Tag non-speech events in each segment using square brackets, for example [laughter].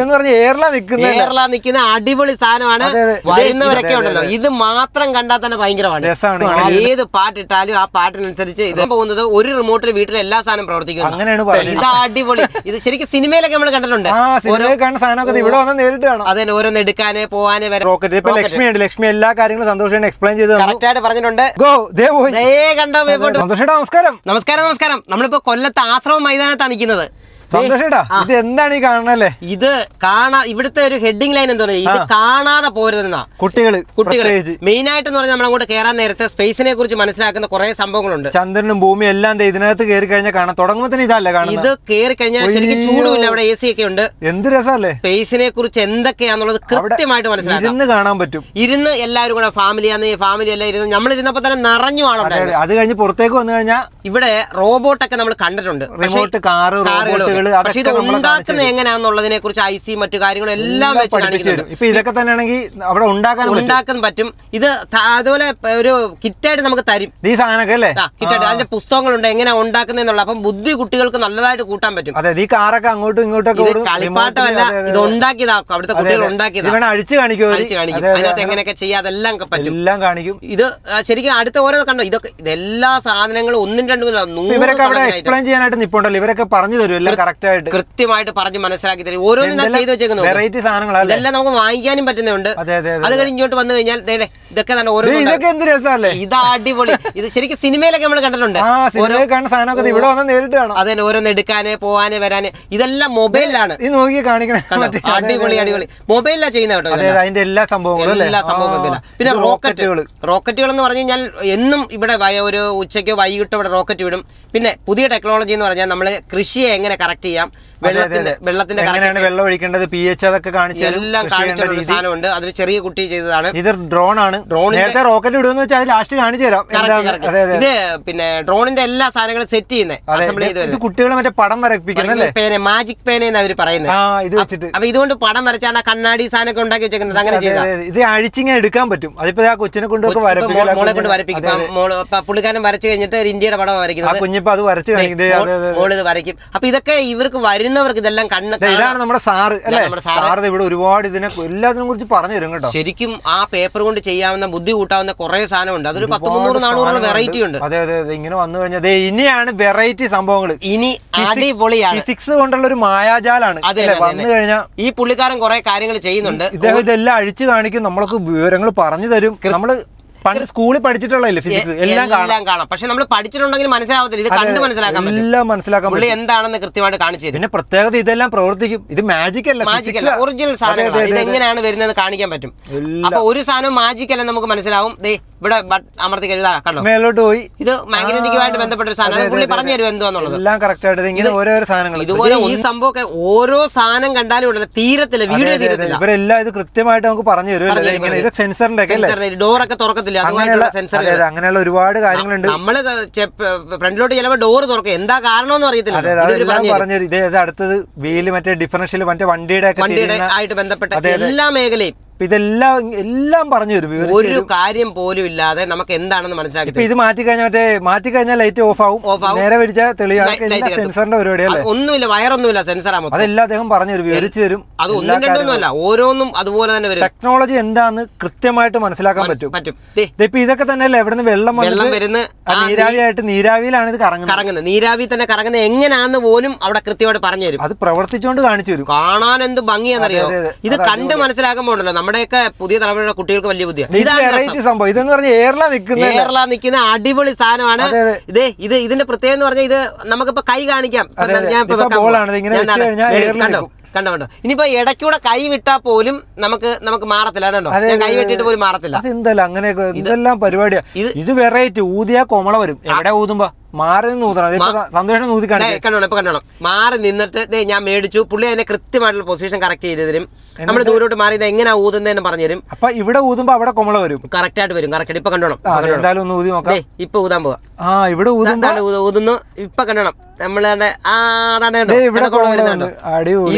കേരള നിൽക്കുന്ന അടിപൊളി സാധനമാണ് വരുന്നവരൊക്കെ ഉണ്ടല്ലോ ഇത് മാത്രം കണ്ടാൽ തന്നെ ഭയങ്കരമാണ് ഏത് പാട്ടിട്ടാലും ആ പാട്ടിനനുസരിച്ച് ഇത് പോകുന്നത് ഒരു റിമോട്ടിൽ വീട്ടിൽ എല്ലാ സാധനം പ്രവർത്തിക്കും ഇത് അടിപൊളി ഇത് ശരിക്കും സിനിമയിലൊക്കെ നമ്മൾ കണ്ടിട്ടുണ്ട് അതെ ഓരോന്ന് എടുക്കാന് പോവാന് ലക്ഷ്മിയുണ്ട് ലക്ഷ്മി എല്ലാ കാര്യങ്ങളും സന്തോഷം എക്സ്പ്ലെയിൻ ചെയ്ത് കറക്റ്റ് ആയിട്ട് പറഞ്ഞിട്ടുണ്ട് നമസ്കാരം നമസ്കാരം നമസ്കാരം നമ്മളിപ്പോ കൊല്ലത്ത് ആശ്രമം മൈതാനത്താണ് നിൽക്കുന്നത് ഇത് എന്താണ് ഈ കാണണല്ലേ ഇത് കാണാ ഇവിടുത്തെ ഒരു ഹെഡിങ് ലൈൻ എന്താ പറയുക ഇത് കാണാതെ പോരുതെന്നാ കുട്ടികൾ കുട്ടികൾ മെയിൻ ആയിട്ട് എന്ന് പറഞ്ഞാൽ നമ്മളങ്ങോട്ട് കേറാൻ നേരത്തെ സ്പേസിനെ കുറിച്ച് മനസ്സിലാക്കുന്ന കുറെ സംഭവങ്ങളുണ്ട് ചന്ദ്രനും ഭൂമിയും എല്ലാം ഇതിനകത്ത് കയറി കഴിഞ്ഞാൽ കാണാം തുടങ്ങുമ്പോൾ തന്നെ ഇതല്ല കാണാം ഇത് കയറി കഴിഞ്ഞാൽ ശരിക്കും ചൂടുമില്ല അവിടെ എ സി ഒക്കെ ഉണ്ട് എന്ത് രസമല്ലേ സ്പേസിനെ കുറിച്ച് എന്തൊക്കെയാന്നുള്ളത് കൃത്യമായിട്ട് മനസ്സിലാക്കാം ഇരുന്ന് കാണാൻ പറ്റും ഇരുന്ന് എല്ലാവരും കൂടെ ഫാമിലി ആണ് ഫാമിലി എല്ലാം ഇരുന്ന് നമ്മൾ ഇരുന്നപ്പോ തന്നെ നിറഞ്ഞു ആണോ അത് കഴിഞ്ഞ് പുറത്തേക്ക് വന്നു കഴിഞ്ഞാൽ ഇവിടെ റോബോട്ടൊക്കെ നമ്മൾ കണ്ടിട്ടുണ്ട് റിമോട്ട് കാറ് കാറുകൾ പക്ഷേ ഇത് ഉണ്ടാക്കുന്നത് എങ്ങനെയാണെന്നുള്ളതിനെ കുറിച്ച് ഐസി മറ്റു കാര്യങ്ങളും എല്ലാം വെച്ച് ഇപ്പൊ ഇതൊക്കെ തന്നെയാണെങ്കിൽ അവിടെ ഉണ്ടാക്കാൻ ഉണ്ടാക്കാൻ പറ്റും ഇത് അതുപോലെ ഒരു കിറ്റായിട്ട് നമുക്ക് തരും ഈ സാധനം അല്ലേ കിറ്റായിട്ട് അതിന്റെ പുസ്തകങ്ങളുണ്ട് എങ്ങനെയാ ഉണ്ടാക്കുന്നതെന്നുള്ള അപ്പം ബുദ്ധി കുട്ടികൾക്ക് നല്ലതായിട്ട് കൂട്ടാൻ പറ്റും അതെ ഈ കാറൊക്കെ അങ്ങോട്ടും ഇങ്ങോട്ടൊക്കെ കളിപ്പാട്ടമല്ല ഇത് ഉണ്ടാക്കിയതാക്കും അവിടുത്തെ കുട്ടികൾ ഉണ്ടാക്കിയതാണ് അഴിച്ചു കാണിക്കും അഴിച്ചു കാണിക്കും അതിനകത്ത് എങ്ങനെയൊക്കെ ചെയ്യാം അതെല്ലാം പറ്റും എല്ലാം കാണിക്കും ഇത് ശരിക്കും അടുത്ത ഓരോ കണ്ടോ ഇതൊക്കെ ഇതെല്ലാ സാധനങ്ങളും ഒന്നും രണ്ടും ഇവരൊക്കെ അവിടെ എക്സ്പ്ലെയിൻ ചെയ്യാനായിട്ട് നിപ്പുണ്ടല്ലോ ഇവരൊക്കെ പറഞ്ഞു തരും കറക്റ്റായിട്ട് കൃത്യമായിട്ട് പറഞ്ഞ് മനസ്സിലാക്കി തരും ഓരോന്നും ചെയ്ത് വെച്ചേക്കുന്നു വെറൈറ്റി സാധനങ്ങൾ ഇതെല്ലാം നമുക്ക് വാങ്ങിക്കാനും പറ്റുന്നുണ്ട് അത് കഴിഞ്ഞ് ഇങ്ങോട്ട് വന്നു കഴിഞ്ഞാൽ ഇതൊക്കെ തന്നെ ഓരോ ഇതൊക്കെ എന്ത് രസമല്ലേ ഇത് അടിപൊളി ഇത് ശരിക്കും സിനിമയിലൊക്കെ നമ്മൾ കണ്ടിട്ടുണ്ട് ഇവിടെ വന്നാൽ നേരിട്ട് കാണാം അതെ ഓരോന്ന് എടുക്കാന് പോവാന് വരാന് ഇതെല്ലാം മൊബൈലിലാണ് ഇത് നോക്കി കാണിക്കണേ അടിപൊളി അടിപൊളി മൊബൈലിലാ ചെയ്യുന്ന കേട്ടോ അതിന്റെ എല്ലാ സംഭവങ്ങളും എല്ലാ സംഭവങ്ങളും പിന്നെ റോക്കറ്റുകൾ റോക്കറ്റുകൾ എന്ന് പറഞ്ഞു കഴിഞ്ഞാൽ എന്നും ഇവിടെ ഒരു ഉച്ചയ്ക്കോ വൈകിട്ടോ ഇവിടെ റോക്കറ്റ് വിടും പിന്നെ പുതിയ ടെക്നോളജി എന്ന് പറഞ്ഞാൽ നമ്മൾ കൃഷിയെ എങ്ങനെ കറക്റ്റ് ചെയ്യാം വെള്ളത്തിന്റെ എങ്ങനെയാണ് വെള്ളം ഒഴിക്കേണ്ടത് പി എച്ച് അതൊക്കെ കാണിച്ചു എല്ലാം സാധനം ഉണ്ട് അതിൽ ചെറിയ കുട്ടി ചെയ്തതാണ് ഇത് ഡ്രോൺ ആണ് ഡ്രോൺ നേരത്തെ റോക്കറ്റ് വിടുമെന്ന് വെച്ചാൽ അത് ലാസ്റ്റ് കാണിച്ചു തരാം ഇത് പിന്നെ ഡ്രോണിന്റെ എല്ലാ സാധനങ്ങളും സെറ്റ് ചെയ്യുന്നത് അസംബ്ലി ചെയ്ത് കുട്ടികളെ മറ്റേ പടം വരപ്പിക്കുന്നത് പേന മാജിക് പേന എന്ന് അവർ പറയുന്നത് ഇത് വെച്ചിട്ട് അപ്പൊ ഇതുകൊണ്ട് പടം വരച്ചാണ് കണ്ണാടി സാധനമൊക്കെ ഉണ്ടാക്കി വെച്ചേക്കുന്നത് അങ്ങനെ ചെയ്തത് ഇത് അഴിച്ചിങ്ങനെ എടുക്കാൻ പറ്റും അതിപ്പോ ആ കൊച്ചിനെ കൊണ്ടൊക്കെ മോളെ കൊണ്ട് വരപ്പിക്കും മോള് പുള്ളിക്കാരൻ വരച്ചു കഴിഞ്ഞിട്ട് ഇന്ത്യയുടെ പടം വരയ്ക്കുന്നത് കുഞ്ഞിപ്പോ അത് വരച്ചു മോള് ഇത് വരയ്ക്കും അപ്പൊ ഇതൊക്കെ ഇവർക്ക് വരുന്ന വരുന്നവർക്ക് ഇതെല്ലാം കണ്ണ് ഇതാണ് നമ്മുടെ സാറ് നമ്മുടെ സാറ് ഇവിടെ ഒരുപാട് ഇതിനെ എല്ലാത്തിനും കുറിച്ച് പറഞ്ഞു തരും കേട്ടോ ശരിക്കും ആ പേപ്പർ കൊണ്ട് ചെയ്യാവുന്ന ബുദ്ധി കൂട്ടാവുന്ന കുറെ സാധനമുണ്ട് അതൊരു പത്ത് മുന്നൂറ് നാനൂറ് വെറൈറ്റി ഉണ്ട് അതെ അതെ അതെ ഇങ്ങനെ വന്നു കഴിഞ്ഞാൽ ഇനിയാണ് വെറൈറ്റി സംഭവങ്ങൾ ഇനി അടിപൊളിയാണ് ഫിസിക്സ് കൊണ്ടുള്ള ഒരു മായാജാലാണ് അതെ വന്നു കഴിഞ്ഞാൽ ഈ പുള്ളിക്കാരൻ കുറെ കാര്യങ്ങൾ ചെയ്യുന്നുണ്ട് ഇതെല്ലാം അഴിച്ചു കാണിക്കും നമ്മൾക്ക് വിവരങ്ങൾ പറഞ്ഞു തരും നമ്മള് പണ്ട് സ്കൂളിൽ പഠിച്ചിട്ടുള്ളതല്ലേ ഫിസിക്സ് എല്ലാം കാണാം പക്ഷെ നമ്മൾ പഠിച്ചിട്ടുണ്ടെങ്കിൽ മനസ്സിലാവത്തില്ല ഇത് കണ്ട് മനസ്സിലാക്കാൻ എല്ലാം മനസ്സിലാക്കാൻ പുള്ളി എന്താണെന്ന് കൃത്യമായിട്ട് കാണിച്ചു പിന്നെ പ്രത്യേകത ഇതെല്ലാം പ്രവർത്തിക്കും ഇത് മാജിക് അല്ല മാജിക് അല്ല ഒറിജിനൽ സാധനങ്ങൾ ഇത് എങ്ങനെയാണ് വരുന്നത് കാണിക്കാൻ പറ്റും അപ്പൊ ഒരു സാധനം മാജിക് അല്ല നമുക്ക് മനസ്സിലാവും ദേ ഇവിടെ അമർത്തി കഴിഞ്ഞാൽ കണ്ടോ മേലോട്ട് പോയി ഇത് മാഗ്നറ്റിക്കുമായിട്ട് ബന്ധപ്പെട്ട ഒരു സാധനം പുള്ളി പറഞ്ഞു തരും എന്തോന്നുള്ളത് എല്ലാം കറക്റ്റ് ആയിട്ട് ഇങ്ങനെ ഓരോ സാധനങ്ങൾ ഇതുപോലെ ഈ സംഭവമൊക്കെ ഓരോ സാധനം കണ്ടാലും ഉണ്ടല്ലോ തീരത്തില്ല വീഡിയോ തീരത്തില്ല ഇവരെല്ലാം ഇത് കൃത്യമായിട്ട് നമുക്ക് പറഞ്ഞു തരും ഡോറൊക്കെ തുറക്കത്തില്ല അങ്ങനെയുള്ള അങ്ങനെയുള്ള ഒരുപാട് കാര്യങ്ങളുണ്ട് നമ്മൾ ഫ്രണ്ടിലോട്ട് ചിലപ്പോൾ ഡോർ തുറക്കും എന്താ കാരണമെന്ന് അറിയത്തില്ല പറഞ്ഞു ഇതേ അടുത്തത് വീല് മറ്റേ ഡിഫറൻഷ്യൽ മറ്റേ വണ്ടിയുടെ ആയിട്ട് ബന്ധപ്പെട്ട എല്ലാ മേഖലയും ഇതെല്ലാം എല്ലാം പറഞ്ഞു തരും ഒരു കാര്യം പോലും ഇല്ലാതെ നമുക്ക് എന്താണെന്ന് മനസ്സിലാക്കി ഇത് മാറ്റി കഴിഞ്ഞാൽ മറ്റേ മാറ്റി കഴിഞ്ഞാൽ ലൈറ്റ് ഓഫ് ആവും ഓഫ് ആവും നേരെ വരിച്ച സെൻസറിന്റെ പരിപാടി ഒന്നുമില്ല വയറൊന്നുമില്ല സെൻസർ ആകും അതെല്ലാം അദ്ദേഹം പറഞ്ഞു തരും വിവരിച്ചു തരും അത് ഒന്നും രണ്ടൊന്നുമല്ല ഓരോന്നും അതുപോലെ തന്നെ വരും ടെക്നോളജി എന്താന്ന് കൃത്യമായിട്ട് മനസ്സിലാക്കാൻ പറ്റും പറ്റും ഇപ്പൊ ഇതൊക്കെ തന്നെ അല്ലേ എവിടെ നിന്ന് വെള്ളം വെള്ളം വരുന്ന നീരാവിയായിട്ട് നീരാവിയിലാണ് ഇത് കറങ്ങുന്നത് കറങ്ങുന്നത് നീരാവി തന്നെ കറങ്ങുന്നത് എങ്ങനെയാന്ന് പോലും അവിടെ കൃത്യമായിട്ട് പറഞ്ഞു തരും അത് പ്രവർത്തിച്ചുകൊണ്ട് കാണിച്ചു തരും കാണാൻ എന്ത് ഭംഗിയാണെന്നറിയോ ഇത് കണ്ട് മനസ്സിലാക്കുമ്പോണ്ടല്ലോ നമ്മുടെയൊക്കെ പുതിയ തലമുറയുടെ കുട്ടികൾക്ക് വലിയ ബുദ്ധിയാണ് ഇതാണ് സംഭവം ഇതെന്ന് നിൽക്കുന്ന നിൽക്കുന്ന അടിപൊളി സാധനമാണ് ഇത് ഇത് ഇതിന്റെ പ്രത്യേകത എന്ന് പറഞ്ഞാൽ ഇത് നമുക്കിപ്പോ കൈ കാണിക്കാം ഞാൻ കണ്ടോ കണ്ടോ കണ്ടോ ഇനിയിപ്പോ ഇടയ്ക്കൂടെ കൈ വിട്ടാ പോലും നമുക്ക് നമുക്ക് മാറത്തില്ല കണ്ടോ കൈ വിട്ടിട്ട് പോലും മാറത്തില്ല അങ്ങനെയൊക്കെ അങ്ങനെ ഇതെല്ലാം പരിപാടിയാ ഇത് വെറൈറ്റി ഊതിയാ കോമള വരും എവിടെ ഊതുമ്പോ മാറി നിന്നിട്ട് ഞാൻ മേടിച്ചു പുള്ളി അതിനെ കൃത്യമായിട്ടുള്ള പൊസിഷൻ കറക്റ്റ് ചെയ്ത് തരും നമ്മൾ ദൂരോട്ട് മാറി ഇത് എങ്ങനെയാ ഊതുന്നതെന്ന് പറഞ്ഞു തരും അപ്പൊ ഇവിടെ ഊതുമ്പോ അവിടെ കുമള വരും കറക്റ്റ് ആയിട്ട് വരും കറക്റ്റ് ഇപ്പൊ കണ്ടോണം ഇപ്പൊ ഊതാൻ പോവാ ആ ഇവിടെ ഊതുന്നു ഇപ്പൊ കണ്ടോണം നമ്മളെ അതാണ്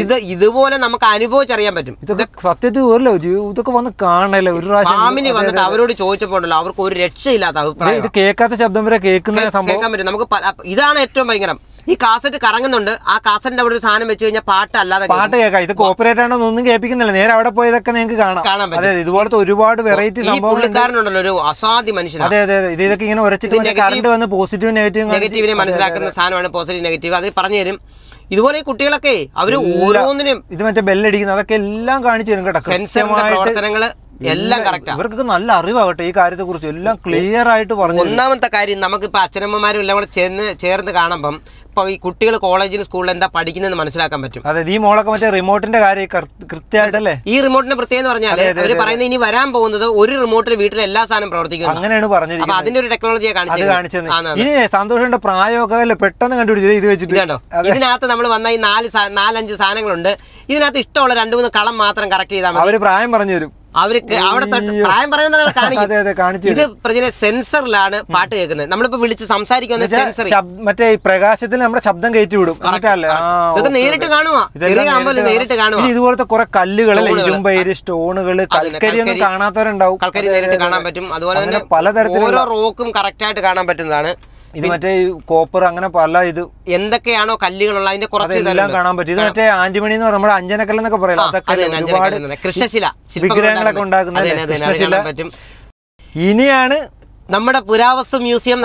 ഇത് ഇതുപോലെ നമുക്ക് അനുഭവിച്ചറിയാൻ പറ്റും ഇതൊക്കെ സത്യത്തിൽ ഇതൊക്കെ വന്ന് കാണല്ലേ ഒരു പ്രാവശ്യം വന്നിട്ട് അവരോട് ചോദിച്ചപ്പോണ്ടല്ലോ അവർക്ക് ഒരു രക്ഷയില്ലാത്ത അഭിപ്രായം ഇത് കേൾക്കാത്ത ശബ്ദം വരെ കേൾക്കുന്ന സംഭവം നമുക്ക് ഇതാണ് ഏറ്റവും ഭയങ്കരം ഈ കാസറ്റ് കറങ്ങുന്നുണ്ട് ആ കാസറ്റിന്റെ അവിടെ ഒരു സാധനം വെച്ച് കഴിഞ്ഞാൽ പാട്ട് അല്ലാതെ പാട്ട് കേൾക്കാം ഇത് കോപ്പറേറ്റ് ആണോ ഒന്നും കേൾപ്പിക്കുന്നില്ല നേരെ അവിടെ പോയതൊക്കെ നിങ്ങൾക്ക് കാണാം അതെ ഇതുപോലത്തെ ഒരുപാട് വെറൈറ്റി പുള്ളിക്കാരനുണ്ടല്ലോ ഒരു അസാധ്യ മനുഷ്യൻ അതെ അതെ അതെ ഇതൊക്കെ ഇങ്ങനെ ഉരച്ചിട്ട് കറണ്ട് വന്ന് പോസിറ്റീവ് നെഗറ്റീവ് നെഗറ്റീവിനെ മനസ്സിലാക്കുന്ന സാധനമാണ് പോസിറ്റീവ് നെഗറ്റീവ് അത് പറഞ്ഞു തരും ഇതുപോലെ കുട്ടികളൊക്കെ അവര് ഓരോന്നിനും ഇത് മറ്റേ ബെല്ലടിക്കുന്നത് അതൊക്കെ എല്ലാം കാണിച്ചു തരും കേട്ടോ സെൻസറിന്റെ പ്രവർത്തനങ്ങള് എല്ലാം കറക്റ്റ് ഇവർക്ക് നല്ല അറിവാകട്ടെ ഈ കാര്യത്തെ കുറിച്ച് എല്ലാം ക്ലിയർ ആയിട്ട് പറഞ്ഞു ഒന്നാമത്തെ കാര്യം നമുക്കിപ്പോ അച്ഛനമ്മമാരും എല്ലാം കൂടെ ചേർന്ന് ചേർന്ന് കാണുമ്പം ഇപ്പൊ ഈ കുട്ടികൾ കോളേജിലും സ്കൂളിലും എന്താ പഠിക്കുന്നത് മനസ്സിലാക്കാൻ പറ്റും അതെ ഈ മോളൊക്കെ മറ്റേ റിമോട്ടിന്റെ കാര്യം കൃത്യമായിട്ടല്ലേ ഈ റിമോട്ടിന്റെ പ്രത്യേകത എന്ന് പറഞ്ഞാൽ അവർ പറയുന്നത് ഇനി വരാൻ പോകുന്നത് ഒരു റിമോട്ടിൽ വീട്ടിൽ എല്ലാ സാധനം പ്രവർത്തിക്കും അങ്ങനെയാണ് പറഞ്ഞത് അപ്പൊ അതിന്റെ ഒരു ടെക്നോളജിയെ കാണിച്ചത് ഇനി സന്തോഷന്റെ പ്രായമൊക്കെ പെട്ടെന്ന് കണ്ടുപിടിച്ചത് ഇത് വെച്ചിട്ട് കേട്ടോ ഇതിനകത്ത് നമ്മൾ വന്ന ഈ നാല് നാലഞ്ച് സാധനങ്ങളുണ്ട് ഇതിനകത്ത് ഇഷ്ടമുള്ള രണ്ട് മൂന്ന് കളം മാത്രം കറക്റ്റ് ചെയ്താൽ മതി അവർ പ്രായം പറഞ്ഞു തരും അവർക്ക് അവിടെ പ്രായം പറയുന്നതാണ് [laughs] ഇത് പ്രജനെ സെൻസറിലാണ് പാട്ട് കേൾക്കുന്നത് നമ്മളിപ്പോ വിളിച്ച് സംസാരിക്കുന്ന സെൻസർ മറ്റേ പ്രകാശത്തിൽ നമ്മുടെ ശബ്ദം കയറ്റി വിടും ഇതൊക്കെ നേരിട്ട് കാണുവാ നേരിട്ട് കാണുവാ ഇതുപോലത്തെ കുറെ കല്ലുകൾ ഇരുമ്പയിര് സ്റ്റോണുകൾ കൽക്കരി ഒന്നും കാണാത്തവരുണ്ടാവും കൽക്കരി നേരിട്ട് കാണാൻ പറ്റും അതുപോലെ തന്നെ പലതരത്തിൽ ഓരോ റോക്കും കറക്റ്റ് ആയിട്ട് കാണാൻ പറ്റുന്നതാണ് ഇത് മറ്റേ കോപ്പർ അങ്ങനെ പല ഇത് എന്തൊക്കെയാണോ കല്ലുകളുള്ള അതിന്റെ കുറച്ച് എല്ലാം കാണാൻ പറ്റും ഇത് മറ്റേ ആന്റിമണി എന്ന് പറഞ്ഞാൽ നമ്മുടെ അഞ്ചനക്കല്ല എന്നൊക്കെ പറയാം അതൊക്കെ കൃഷ്ണശില വിഗ്രഹങ്ങളൊക്കെ ഉണ്ടാക്കുന്ന പറ്റും ഇനിയാണ് നമ്മുടെ പുരാവസ്തു മ്യൂസിയം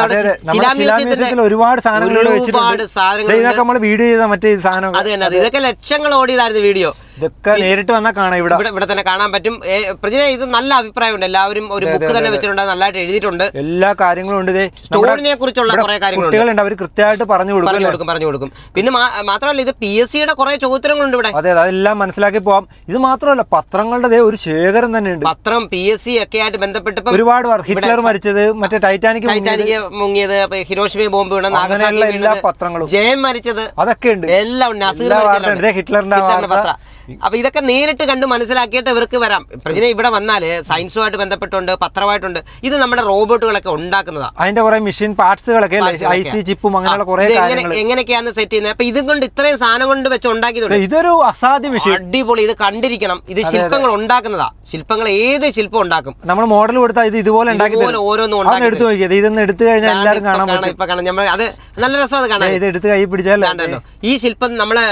ഒരുപാട് സാധനങ്ങൾ ഒരുപാട് സാധനങ്ങൾ നമ്മൾ വീഡിയോ ചെയ്ത മറ്റേ സാധനം അതെ അതെ ഇതൊക്കെ ലക്ഷങ്ങൾ ഓടിയതായിരുന്നു വീഡിയോ ഇതൊക്കെ നേരിട്ട് വന്നാൽ കാണാം ഇവിടെ ഇവിടെ തന്നെ കാണാൻ പറ്റും പ്രജന ഇത് നല്ല അഭിപ്രായമുണ്ട് എല്ലാവരും ഒരു ബുക്ക് തന്നെ വെച്ചിട്ടുണ്ട് നല്ലതായിട്ട് എഴുതിയിട്ടുണ്ട് എല്ലാ കാര്യങ്ങളും ഉണ്ട് സ്റ്റോറിനെ കുറിച്ചുള്ള കുറെ കാര്യങ്ങളുണ്ട് അവർ കൃത്യമായിട്ട് പറഞ്ഞു കൊടുക്കും കൊടുക്കും പറഞ്ഞു കൊടുക്കും പിന്നെ മാത്രമല്ല ഇത് പി എസ് സിയുടെ കുറെ ചോദ്യങ്ങളുണ്ട് ഇവിടെ അതെ അതെല്ലാം മനസ്സിലാക്കി പോവാം ഇത് മാത്രമല്ല പത്രങ്ങളുടെ ഒരു ശേഖരം തന്നെ ഉണ്ട് പത്രം പി എസ് സി ഒക്കെ ആയിട്ട് ബന്ധപ്പെട്ടപ്പോൾ ഒരുപാട് ഹിറ്റ്ലർ മരിച്ചത് മറ്റേ ടൈറ്റാനിക് ടൈറ്റാനിക് മുങ്ങിയത് ഹിരോഷിമ ബോംബ് വീണ നാഗസാക്കി പത്രങ്ങളും ജയം മരിച്ചത് അതൊക്കെ ഉണ്ട് എല്ലാം ഹിറ്റ്ലറിന്റെ പത്രം അപ്പൊ ഇതൊക്കെ നേരിട്ട് കണ്ട് മനസ്സിലാക്കിയിട്ട് ഇവർക്ക് വരാം പ്രജന ഇവിടെ വന്നാല് സയൻസുമായിട്ട് ബന്ധപ്പെട്ടുണ്ട് പത്രമായിട്ടുണ്ട് ഇത് നമ്മുടെ റോബോട്ടുകളൊക്കെ ഉണ്ടാക്കുന്നതാണ് അതിന്റെ കുറെ മെഷീൻ പാർട്സുകളൊക്കെ ചിപ്പും അങ്ങനെയുള്ള എങ്ങനെയൊക്കെയാണ് സെറ്റ് ചെയ്യുന്നത് അപ്പൊ ഇതും കൊണ്ട് ഇത്രയും സാധനം കൊണ്ട് വെച്ച് ഉണ്ടാക്കിയതുണ്ട് ഇതൊരു അസാധ്യ വിഷയം അടിപൊളി ഇത് കണ്ടിരിക്കണം ഇത് ശില്പങ്ങൾ ഉണ്ടാക്കുന്നതാ ശില്പങ്ങൾ ഏത് ശില്പം ഉണ്ടാക്കും നമ്മൾ മോഡൽ കൊടുത്താൽ ഇത് ഇതുപോലെ ഓരോന്നും എടുത്തു കഴിഞ്ഞാൽ എല്ലാവരും കാണാം നമ്മൾ അത് നല്ല രസം അത് കാണാം ഇത് എടുത്ത് കൈ പിടിച്ചാൽ ഈ ശില്പം നമ്മള്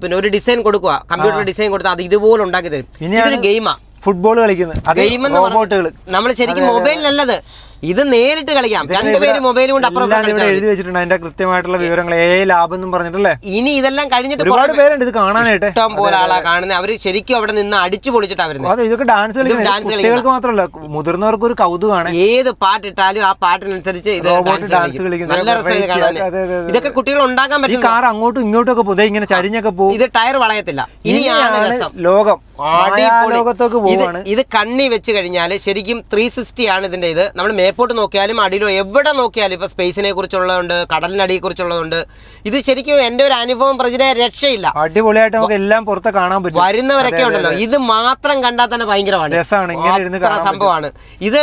പിന്നെ ഒരു ഡിസൈൻ കൊടുക്കുക കമ്പ്യൂട്ടർ ഡിസൈൻ കൊടുത്ത് അത് ഇതുപോലെ ഉണ്ടാക്കി തരും ഇതൊരു ഗെയിമാണ് ഫുട്ബോൾ കളിക്കുന്നത് ഗെയിം എന്ന് നമ്മൾ ശരിക്കും മൊബൈലിലല്ലത് ഇത് നേരിട്ട് കളിക്കാം രണ്ടുപേര് മൊബൈലും കൊണ്ട് അപ്പുറം എഴുതി വെച്ചിട്ടുണ്ട് അതിന്റെ കൃത്യമായിട്ടുള്ള വിവരങ്ങൾ ഏ ലാഭം എന്നും പറഞ്ഞിട്ടല്ലേ ഇനി ഇതെല്ലാം കഴിഞ്ഞിട്ട് പേരുണ്ട് ഇത് കാണാനായിട്ട് ഇഷ്ടം പോലെ ആളാ കാണുന്നത് അവര് ശരിക്കും അവിടെ നിന്ന് അടിച്ചു പൊളിച്ചിട്ടാ വരുന്നത് ഇതൊക്കെ ഡാൻസ് കുട്ടികൾക്ക് മാത്രമല്ല മുതിർന്നവർക്ക് ഒരു കൗതുകമാണ് ഏത് പാട്ടിട്ടാലും ആ പാട്ടിനനുസരിച്ച് ഇത് ഡാൻസ് കളിക്കും നല്ല രസമായി ഇതൊക്കെ കുട്ടികൾ ഉണ്ടാക്കാൻ പറ്റും കാർ അങ്ങോട്ടും ഇങ്ങോട്ടും ഒക്കെ പോകും ഇങ്ങനെ ചരിഞ്ഞൊക്കെ പോകും ഇത് ടയർ വളയത്തില്ല ഇനിയാണ് ലോകം ലോകത്തൊക്കെ പോകും ഇത് കണ്ണി വെച്ച് കഴിഞ്ഞാൽ ശരിക്കും ത്രീ സിക്സ്റ്റി ആണ് ഇതിന്റെ ഇത് നമ്മൾ മേപ്പ് എയർപോർട്ട് നോക്കിയാലും അടിയിലോ എവിടെ നോക്കിയാലും ഇപ്പോൾ സ്പേസിനെ കുറിച്ചുള്ളതുണ്ട് കടലിനടിയെ കുറിച്ചുള്ളതുണ്ട് ഇത് ശരിക്കും എൻ്റെ ഒരു അനുഭവം പ്രജനെ രക്ഷയില്ല അടിപൊളിയായിട്ട് നമുക്ക് എല്ലാം പുറത്ത് കാണാൻ പറ്റും വരുന്നവരൊക്കെ ഉണ്ടല്ലോ ഇത് മാത്രം കണ്ടാൽ തന്നെ ഭയങ്കരമാണ് സംഭവമാണ് ഇത്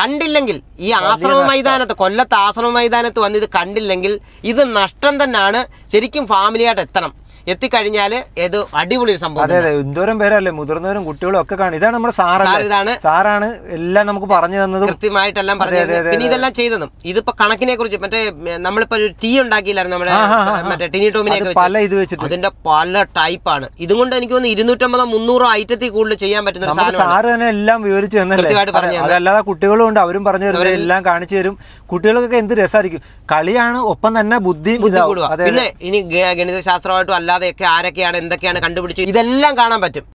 കണ്ടില്ലെങ്കിൽ ഈ ആശ്രമ മൈതാനത്ത് കൊല്ലത്ത് ആശ്രമ മൈതാനത്ത് വന്ന് ഇത് കണ്ടില്ലെങ്കിൽ ഇത് നഷ്ടം തന്നെയാണ് ശരിക്കും ഫാമിലിയായിട്ട് എത്തണം എത്തിക്കഴിഞ്ഞാൽ ഏത് അടിപൊളി സംഭവം അതെ അതെ എന്തോരം പേരല്ലേ മുതിർന്നവരും കുട്ടികളും ഒക്കെ കാണും ഇതാണ് നമ്മുടെ സാറ് ഇതാണ് സാറാണ് എല്ലാം നമുക്ക് പറഞ്ഞു തന്നത് കൃത്യമായിട്ടെല്ലാം പറഞ്ഞു പിന്നെ ഇതെല്ലാം ചെയ്തതും ഇതിപ്പോ കണക്കിനെ കുറിച്ച് മറ്റേ നമ്മളിപ്പോ ഒരു ടീ ഉണ്ടാക്കിയില്ലായിരുന്നു നമ്മുടെ മറ്റേ ടിനി ടോമിനെ പല ഇത് വെച്ചിട്ട് അതിന്റെ പല ടൈപ്പാണ് ഇതും കൊണ്ട് എനിക്ക് തോന്നുന്നു ഇരുന്നൂറ്റമ്പതോ മുന്നൂറോ ഐറ്റത്തിൽ കൂടുതൽ ചെയ്യാൻ പറ്റുന്ന സാറ് തന്നെ എല്ലാം വിവരിച്ചു തന്നെ അതല്ലാതെ കുട്ടികളും ഉണ്ട് അവരും പറഞ്ഞു തരും എല്ലാം കാണിച്ചു തരും കുട്ടികൾക്കൊക്കെ എന്ത് രസമായിരിക്കും കളിയാണ് ഒപ്പം തന്നെ ബുദ്ധിയും പിന്നെ ഇനി ഗണിതശാസ്ത്രമായിട്ടും അല്ല അല്ലാതെയൊക്കെ ആരൊക്കെയാണ് എന്തൊക്കെയാണ് കണ്ടുപിടിച്ചു ഇതെല്ലാം കാണാൻ പറ്റും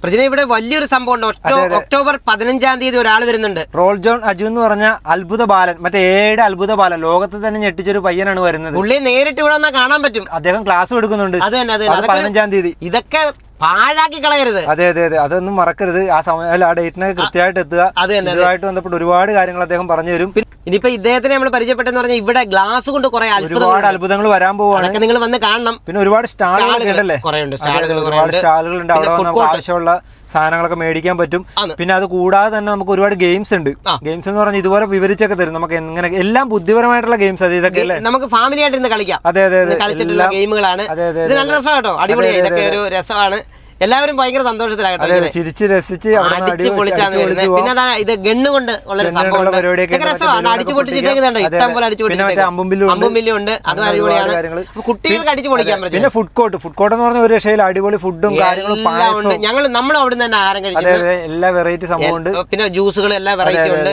പ്രജന ഇവിടെ വലിയൊരു സംഭവം ഉണ്ട് ഒക്ടോബർ പതിനഞ്ചാം തീയതി ഒരാൾ വരുന്നുണ്ട് റോൾ ജോൺ അജു എന്ന് പറഞ്ഞ അത്ഭുത ബാലൻ മറ്റേ ഏഴ് അത്ഭുത ബാലൻ ലോകത്ത് തന്നെ ഞെട്ടിച്ചൊരു പയ്യനാണ് വരുന്നത് പുള്ളിയെ നേരിട്ട് ഇവിടെ കാണാൻ പറ്റും അദ്ദേഹം ക്ലാസ് എടുക്കുന്നുണ്ട് അത് തന്നെ പതിനഞ്ചാം തീയതി ഇതൊക്കെ പാഴാക്കി കളയരുത് അതെ അതെ അതെ അതൊന്നും മറക്കരുത് ആ സമയം അല്ല ആ ഡേറ്റിനൊക്കെ കൃത്യമായിട്ട് എത്തുക അത് തന്നെ ഇതുമായിട്ട് ബന്ധപ്പെട്ട് ഒരുപാട് കാര്യങ്ങൾ അദ്ദേഹം പറഞ്ഞു തരും ഇനിയിപ്പോ ഇദ്ദേഹത്തിന് നമ്മൾ പരിചയപ്പെട്ടെന്ന് പറഞ്ഞാൽ ഇവിടെ ഗ്ലാസ് കൊണ്ട് കുറെ ഒരുപാട് അത്ഭുതങ്ങൾ വരാൻ പോവുകയാണ് നിങ്ങൾ വന്ന് കാണണം പിന്നെ ഒരുപാട് സ്റ്റാളുകൾ ഉണ്ടല്ലേ കുറെ ഉണ്ട് സ്റ്റാളുകൾ സ്റ്റാളുകൾ ഉണ്ട് അവിടെ ആവശ്യമുള്ള സാധനങ്ങളൊക്കെ മേടിക്കാൻ പറ്റും പിന്നെ അത് കൂടാതെ തന്നെ നമുക്ക് ഒരുപാട് ഗെയിംസ് ഉണ്ട് ഗെയിംസ് എന്ന് പറഞ്ഞാൽ ഇതുപോലെ വിവരിച്ചൊക്കെ തരും നമുക്ക് എങ്ങനെ എല്ലാം ബുദ്ധിപരമായിട്ടുള്ള ഗെയിംസ് അത് ഇതൊക്കെ നമുക്ക് ഫാമിലി ആയിട്ട് കളിക്കാം അതെ അതെ കളിച്ചിട്ടുള്ള ഗെയിമുകളാണ് അതെ അതെ നല്ല രസമാണ് കേട്ടോ അടിപൊളിയാണ് ഇതൊക്കെ ഒരു രസമാണ് എല്ലാവരും ഭയങ്കര സന്തോഷത്തിലാകട്ടെ ചിരിച്ച് രസിച്ച് അടിച്ച് പൊളിച്ചാണ് വരുന്നത് പിന്നെ അതാണ് ഇത് ഗണ്ണ് കൊണ്ട് ഉള്ള സംഭവം രസമാണ് അടിച്ചു പൊട്ടിച്ചിട്ടേക്കുന്നുണ്ട് ഇഷ്ടം പോലെ അടിച്ചു പൊട്ടിച്ചിട്ടേക്കും ഉണ്ട് അത് അടിപൊളിയാണ് കുട്ടികൾക്ക് അടിച്ചു പൊളിക്കാൻ പറ്റും പിന്നെ ഫുഡ് കോർട്ട് ഫുഡ് കോർട്ട് എന്ന് പറഞ്ഞ ഒരു രക്ഷയിൽ അടിപൊളി ഫുഡും കാര്യങ്ങളും ഞങ്ങൾ നമ്മൾ അവിടെ നിന്ന് തന്നെ ആഹാരം കഴിച്ചത് എല്ലാ വെറൈറ്റി സംഭവം ഉണ്ട് പിന്നെ ജ്യൂസുകൾ എല്ലാ വെറൈറ്റി ഉണ്ട്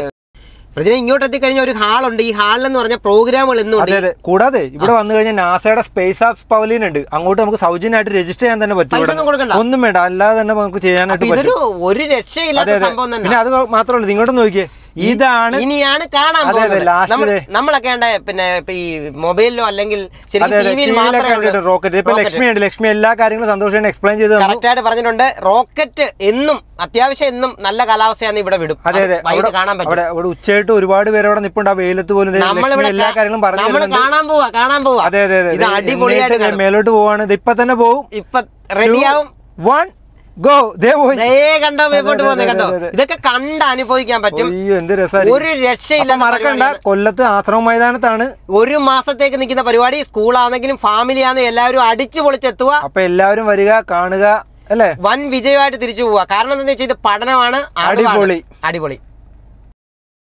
പ്രതിനെ ഇങ്ങോട്ട് എത്തിക്കഴിഞ്ഞ ഒരു ഹാളുണ്ട് ഈ ഹാളിൽ എന്ന് പറഞ്ഞ പ്രോഗ്രാമുകൾ ഇന്നുണ്ട് കൂടാതെ ഇവിടെ വന്നു കഴിഞ്ഞാൽ നാസയുടെ സ്പേസ് ആപ്സ് പവലിയൻ ഉണ്ട് അങ്ങോട്ട് നമുക്ക് സൗജന്യമായിട്ട് രജിസ്റ്റർ ചെയ്യാൻ തന്നെ പറ്റും ഒന്നും വേണ്ട അല്ലാതെ തന്നെ നമുക്ക് ചെയ്യാനായിട്ട് ഇതൊരു ഒരു രക്ഷയില്ലാത്ത സംഭവം തന്നെ അത് മാത്രമല്ല ഇങ്ങോട്ട് നോക്കിയേ ഇതാണ് ഇനിയാണ് കാണാൻ പോകുന്നത് നമ്മളൊക്കെ പിന്നെ ഈ മൊബൈലിലോ അല്ലെങ്കിൽ റോക്കറ്റ് ഇപ്പൊ ലക്ഷ്മി ഉണ്ട് ലക്ഷ്മി എല്ലാ കാര്യങ്ങളും സന്തോഷം എക്സ്പ്ലെയിൻ ചെയ്ത് കറക്റ്റായിട്ട് പറഞ്ഞിട്ടുണ്ട് റോക്കറ്റ് എന്നും അത്യാവശ്യം എന്നും നല്ല കാലാവസ്ഥയാണ് ഇവിടെ വിടും അതെ അതെ കാണാൻ അവിടെ ഇവിടെ ഉച്ചയായിട്ട് ഒരുപാട് പേര് അവിടെ നിപ്പുണ്ട് ആ വെയിലത്ത് പോലും എല്ലാ കാര്യങ്ങളും പറഞ്ഞു കാണാൻ പോവാ കാണാൻ പോവാ അതെ അതെ അതെ മേലോട്ട് പോവാണ് ഇത് ഇപ്പൊ തന്നെ പോകും ഇപ്പൊ റെഡിയാവും വൺ ഗോ കണ്ടോ കണ്ടോ ഇതൊക്കെ കണ്ട് അനുഭവിക്കാൻ പറ്റും ഒരു രക്ഷയില്ല മറക്കണ്ട കൊല്ലത്ത് ആശ്രമ മൈതാനത്താണ് ഒരു മാസത്തേക്ക് നിൽക്കുന്ന പരിപാടി സ്കൂളാണെങ്കിലും ഫാമിലി ആണെങ്കിലും എല്ലാവരും അടിച്ചു പൊളിച്ചെത്തുക അപ്പൊ എല്ലാവരും വരിക കാണുക അല്ലേ വൻ വിജയമായിട്ട് തിരിച്ചു പോവുക കാരണം എന്താ വെച്ചാൽ ഇത് പഠനമാണ് അടിപൊളി അടിപൊളി